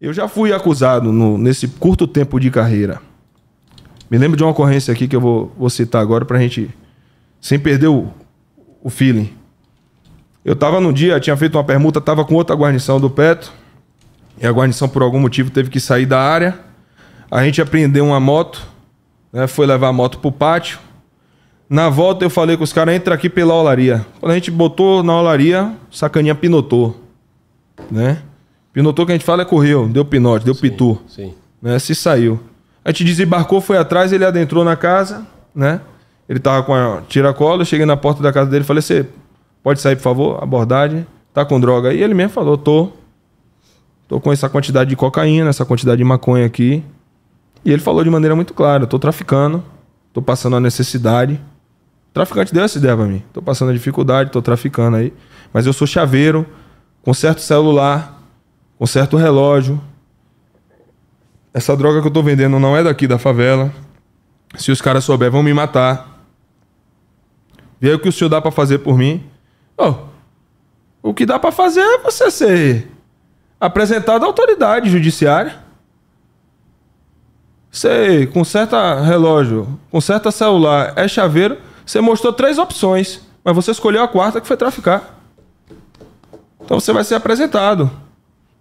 Eu já fui acusado no, nesse curto tempo de carreira. Me lembro de uma ocorrência aqui que eu vou, vou citar agora para a gente. Sem perder o, o feeling. Eu tava num dia, tinha feito uma permuta, tava com outra guarnição do Petro. E a guarnição, por algum motivo, teve que sair da área. A gente apreendeu uma moto, né, foi levar a moto pro pátio. Na volta eu falei com os caras, entra aqui pela olaria. Quando a gente botou na olaria, sacaninha pinotou, né? Pinotou que a gente fala é correu, deu pinote, deu sim, pitu. Sim. Né? Se saiu. A gente desembarcou, foi atrás, ele adentrou na casa, né? Ele tava com a tiracola, eu cheguei na porta da casa dele e falei, você pode sair, por favor? Abordagem, tá com droga. E ele mesmo falou, tô. Tô com essa quantidade de cocaína, essa quantidade de maconha aqui. E ele falou de maneira muito clara, tô traficando, tô passando a necessidade. O traficante deu essa ideia pra mim. Tô passando a dificuldade, tô traficando aí. Mas eu sou chaveiro, conserto celular, um certo relógio. Essa droga que eu tô vendendo não é daqui da favela. Se os caras souberem vão me matar. Vê o que o senhor dá para fazer por mim. Oh, o que dá para fazer é você ser apresentado à autoridade judiciária. com conserta relógio, conserta celular, é chaveiro. Você mostrou três opções, mas você escolheu a quarta que foi traficar. Então você vai ser apresentado.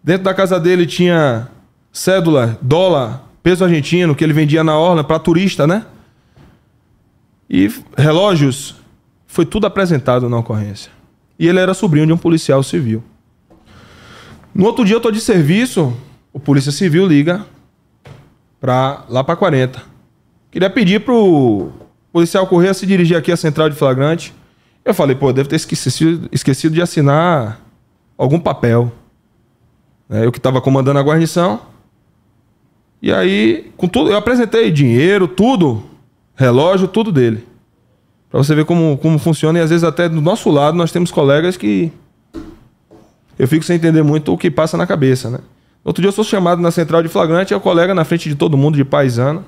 Dentro da casa dele tinha cédula, dólar, peso argentino que ele vendia na orla para turista, né? E relógios. Foi tudo apresentado na ocorrência. E ele era sobrinho de um policial civil. No outro dia eu tô de serviço, o polícia civil liga para lá para 40. Queria pedir pro policial correr se dirigir aqui à central de flagrante. Eu falei, pô, deve ter esquecido, esquecido de assinar algum papel né, eu que estava comandando a guarnição. E aí, com tudo, eu apresentei dinheiro, tudo, relógio, tudo dele. Para você ver como, como funciona. E às vezes, até do nosso lado, nós temos colegas que. Eu fico sem entender muito o que passa na cabeça, né? Outro dia eu sou chamado na central de flagrante e o colega na frente de todo mundo, de paisano,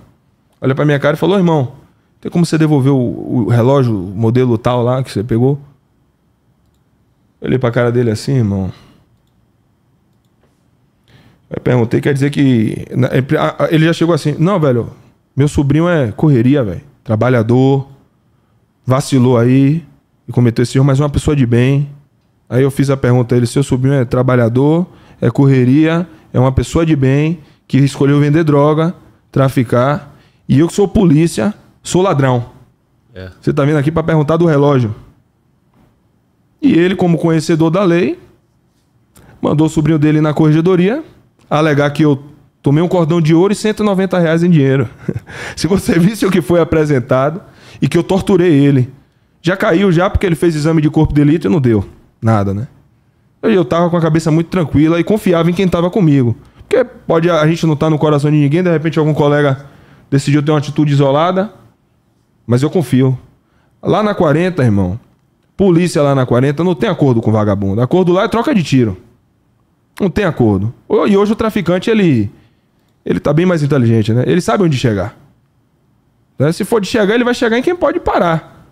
olha para minha cara e falou: irmão, tem como você devolver o, o relógio, o modelo tal lá que você pegou? Eu olhei pra cara dele assim, irmão. Aí perguntei, quer dizer que. É, ele já chegou assim: não, velho, meu sobrinho é correria, velho. Trabalhador, vacilou aí e cometeu esse erro, mas é uma pessoa de bem. Aí eu fiz a pergunta a ele: seu sobrinho é trabalhador, é correria, é uma pessoa de bem que escolheu vender droga, traficar, e eu que sou polícia, sou ladrão. É. Você tá vindo aqui para perguntar do relógio. E ele, como conhecedor da lei, mandou o sobrinho dele na corregedoria alegar que eu tomei um cordão de ouro e 190 reais em dinheiro. Se você visse o que foi apresentado e que eu torturei ele. Já caiu já porque ele fez exame de corpo de delito e não deu nada, né? Eu tava com a cabeça muito tranquila e confiava em quem estava comigo. Porque pode a gente não estar tá no coração de ninguém, de repente algum colega decidiu ter uma atitude isolada, mas eu confio. Lá na 40, irmão, polícia lá na 40 não tem acordo com vagabundo. Acordo lá é troca de tiro. Não tem acordo. E hoje o traficante, ele. Ele tá bem mais inteligente, né? Ele sabe onde chegar. Né? Se for de chegar, ele vai chegar em quem pode parar.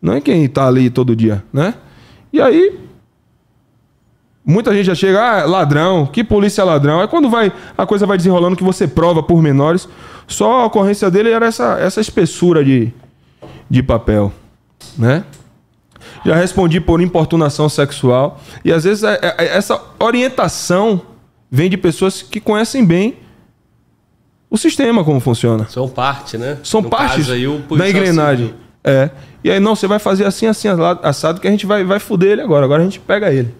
Não em quem tá ali todo dia, né? E aí. Muita gente já chega, ah, ladrão, que polícia ladrão. É quando vai a coisa vai desenrolando que você prova por menores. Só a ocorrência dele era essa, essa espessura de, de papel, né? já respondi por importunação sexual. E às vezes é, é, é, essa orientação vem de pessoas que conhecem bem o sistema, como funciona. São parte, né? São parte partes aí, da engrenagem. Assim. É. E aí, não, você vai fazer assim, assim, assado, que a gente vai, vai fuder ele agora. Agora a gente pega ele.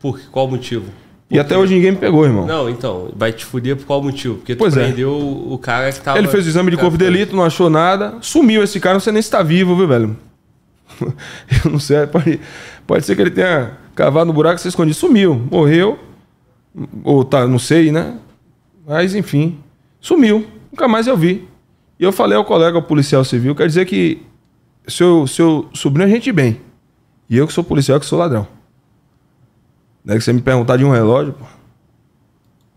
Por qual motivo? Porque... E até hoje ninguém me pegou, irmão. Não, então, vai te fuder por qual motivo? Porque pois tu é. o cara que tava. Ele fez o exame de corpo de delito, não achou nada. Sumiu esse cara, não sei nem se tá vivo, viu, velho? eu não sei, é, pode, pode ser que ele tenha cavado no buraco, se escondido, sumiu, morreu, ou tá, não sei, né? Mas enfim, sumiu, nunca mais eu vi. E eu falei ao colega ao policial civil, quer dizer que seu, seu sobrinho é gente bem. E eu que sou policial, que sou ladrão. Daí é que você me perguntar de um relógio, pô.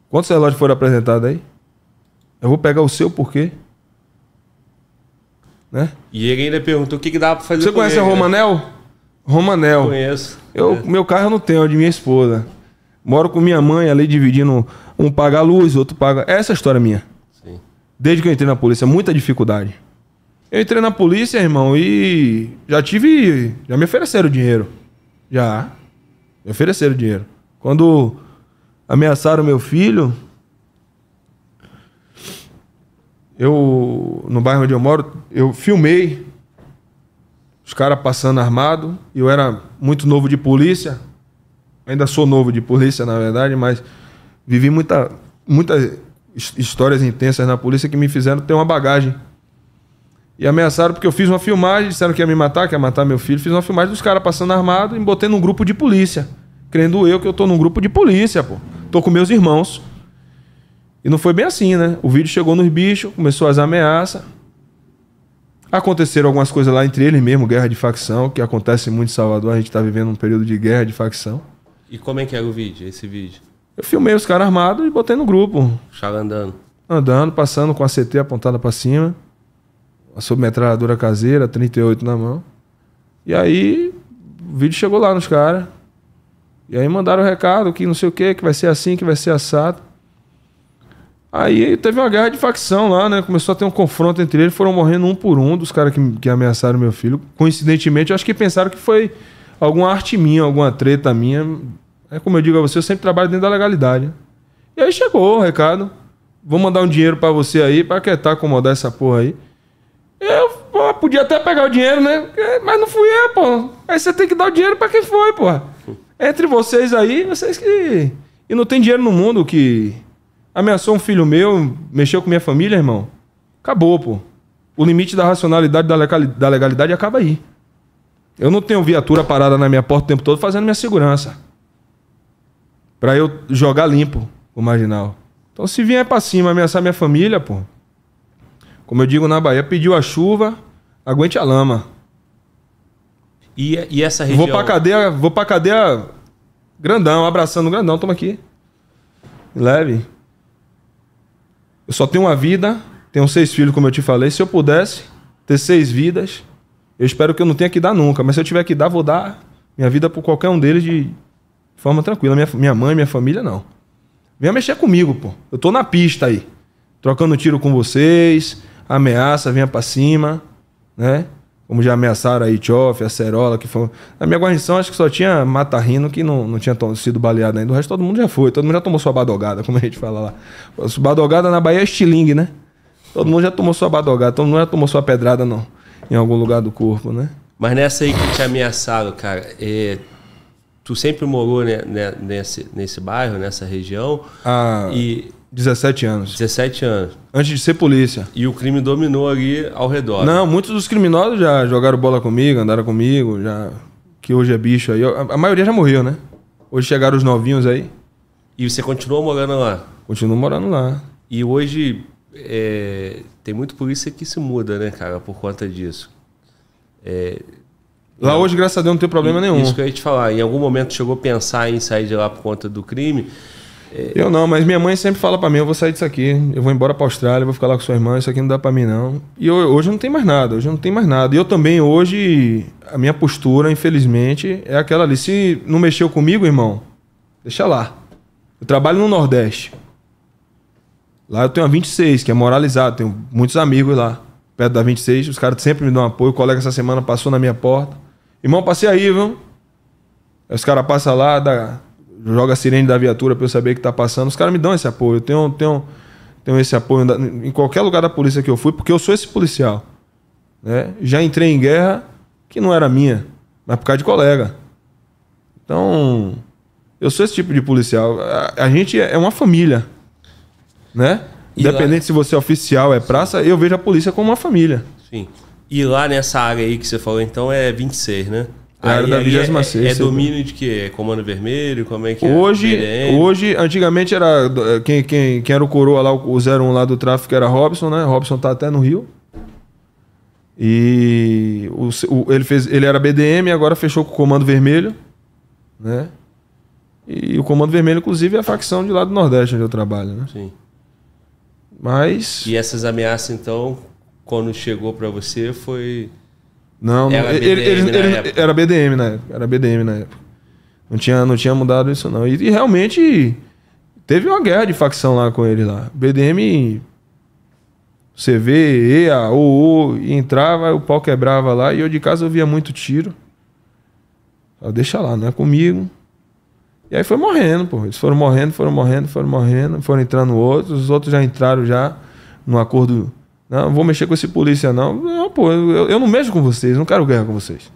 Quantos relógios foram apresentados aí? Eu vou pegar o seu por quê? Né? E ele ainda perguntou o que, que dá pra fazer Você conhece ele, a Romanel? Né? Romanel. Eu conheço. Eu, é. Meu carro eu não tenho, é de minha esposa. Moro com minha mãe ali dividindo. Um paga a luz, outro paga. É essa é a história minha. Sim. Desde que eu entrei na polícia, muita dificuldade. Eu entrei na polícia, irmão, e já tive. Já me ofereceram dinheiro. Já. Me ofereceram dinheiro. Quando ameaçaram meu filho, eu, no bairro onde eu moro, eu filmei os caras passando armado. Eu era muito novo de polícia. Ainda sou novo de polícia, na verdade, mas vivi muita, muitas histórias intensas na polícia que me fizeram ter uma bagagem. E ameaçaram porque eu fiz uma filmagem, disseram que ia me matar, que ia matar meu filho. Fiz uma filmagem dos caras passando armado e botei num grupo de polícia. Crendo eu que eu tô num grupo de polícia, pô. Tô com meus irmãos. E não foi bem assim, né? O vídeo chegou nos bichos, começou as ameaças. Aconteceram algumas coisas lá entre eles mesmo, guerra de facção, que acontece muito em Salvador, a gente tá vivendo um período de guerra de facção. E como é que é o vídeo, esse vídeo? Eu filmei os caras armados e botei no grupo. Chava andando. Andando, passando com a CT apontada para cima, a submetralhadora caseira, 38 na mão. E aí, o vídeo chegou lá nos caras. E aí mandaram o recado que não sei o que, que vai ser assim, que vai ser assado. Aí teve uma guerra de facção lá, né? Começou a ter um confronto entre eles, foram morrendo um por um dos caras que, que ameaçaram meu filho. Coincidentemente, eu acho que pensaram que foi alguma arte minha, alguma treta minha. É como eu digo a você, eu sempre trabalho dentro da legalidade. E aí chegou o recado. Vou mandar um dinheiro para você aí, pra quietar, acomodar essa porra aí. Eu pô, podia até pegar o dinheiro, né? Mas não fui eu, pô. Aí você tem que dar o dinheiro para quem foi, pô. Entre vocês aí, vocês que. E não tem dinheiro no mundo que Ameaçou um filho meu, mexeu com minha família, irmão. Acabou, pô. O limite da racionalidade, da legalidade acaba aí. Eu não tenho viatura parada na minha porta o tempo todo fazendo minha segurança. Pra eu jogar limpo o marginal. Então se vier pra cima ameaçar minha família, pô. Como eu digo na Bahia, pediu a chuva, aguente a lama. E, e essa região? Vou pra cadeia, vou pra cadeia grandão, abraçando o grandão, toma aqui. Leve. Eu só tenho uma vida, tenho seis filhos, como eu te falei. Se eu pudesse ter seis vidas, eu espero que eu não tenha que dar nunca. Mas se eu tiver que dar, vou dar minha vida por qualquer um deles de forma tranquila. Minha, minha mãe, minha família, não. Venha mexer comigo, pô. Eu tô na pista aí. Trocando tiro com vocês, ameaça, venha para cima, né? Como já ameaçaram aí a Cerola, que foi. Na minha guarnição, acho que só tinha Matarrino que não, não tinha sido baleado ainda. O resto todo mundo já foi, todo mundo já tomou sua badogada, como a gente fala lá. Badogada na Bahia é estilingue, né? Todo mundo já tomou sua badogada, todo mundo já tomou sua pedrada, não. Em algum lugar do corpo, né? Mas nessa aí que te ameaçaram, cara, é, tu sempre morou né, nesse, nesse bairro, nessa região. Ah. E 17 anos. 17 anos. Antes de ser polícia. E o crime dominou ali ao redor. Não, muitos dos criminosos já jogaram bola comigo, andaram comigo, já que hoje é bicho aí. A maioria já morreu, né? Hoje chegaram os novinhos aí. E você continuou morando lá? Continuo morando lá. E hoje é, tem muito polícia que se muda, né, cara, por conta disso. É, lá hoje, graças a Deus, não tem problema e, nenhum. Isso que eu ia te falar. Em algum momento chegou a pensar em sair de lá por conta do crime? É. Eu não, mas minha mãe sempre fala para mim, eu vou sair disso aqui, eu vou embora para Austrália, vou ficar lá com sua irmã, isso aqui não dá para mim não. E eu, hoje não tem mais nada, hoje não tem mais nada. E eu também hoje a minha postura, infelizmente, é aquela ali, se não mexeu comigo, irmão, deixa lá. Eu trabalho no Nordeste. Lá eu tenho a 26, que é moralizado, tenho muitos amigos lá, perto da 26, os caras sempre me dão apoio, o colega essa semana passou na minha porta. Irmão, passei aí, viu? Aí os caras passam lá, dá joga a sirene da viatura para eu saber que tá passando. Os caras me dão esse apoio. Eu tenho, tenho, tenho esse apoio em qualquer lugar da polícia que eu fui, porque eu sou esse policial. Né? Já entrei em guerra que não era minha, mas por causa de colega. Então, eu sou esse tipo de policial. A, a gente é uma família, né? Independente lá... se você é oficial, é praça, eu vejo a polícia como uma família. Sim. E lá nessa área aí que você falou, então, é 26, né? Aí, era da 26 é, é, é então. domínio de quê? Comando vermelho? Como é que é? hoje, é? Hoje, antigamente era. Quem, quem, quem era o coroa lá, o 01 lá do tráfico era Robson, né? Robson tá até no Rio. E o, o, ele, fez, ele era BDM agora fechou com o Comando Vermelho, né? E o Comando Vermelho, inclusive, é a facção de lá do Nordeste onde eu trabalho, né? Sim. Mas. E essas ameaças, então, quando chegou para você, foi não, era não, ele, ele, ele era BDM na época. Era BDM na época. Não tinha, não tinha mudado isso, não. E, e realmente teve uma guerra de facção lá com ele lá. BDM. CV, EA, OO, e entrava, o pau quebrava lá, e eu de casa ouvia via muito tiro. Eu, deixa lá, não é comigo. E aí foi morrendo, pô. Eles foram morrendo, foram morrendo, foram morrendo, foram entrando outros, os outros já entraram já num acordo não, vou mexer com esse polícia, não. Não, pô, eu, eu não mexo com vocês, não quero guerra com vocês.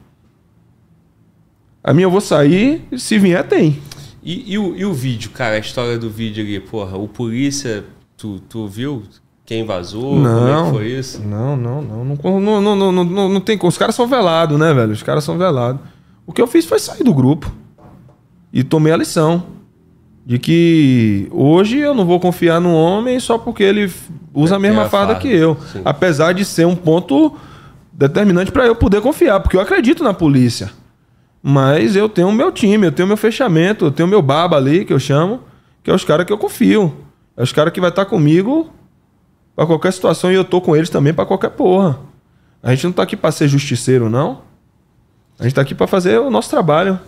A minha eu vou sair, se vier, tem. E, e, o, e o vídeo, cara, a história do vídeo ali, porra, o polícia, tu, tu viu? Quem vazou? Não, como é foi isso? Não, não, não. Não, não, não, não, não, não tem. Os caras são velados, né, velho? Os caras são velados. O que eu fiz foi sair do grupo. E tomei a lição de que hoje eu não vou confiar no homem só porque ele usa é, a mesma é a farda, farda, que eu. Sim. Apesar de ser um ponto determinante para eu poder confiar, porque eu acredito na polícia. Mas eu tenho o meu time, eu tenho o meu fechamento, eu tenho o meu baba ali, que eu chamo, que é os caras que eu confio. É os caras que vai estar tá comigo para qualquer situação e eu tô com eles também para qualquer porra. A gente não tá aqui para ser justiceiro, não. A gente tá aqui para fazer o nosso trabalho.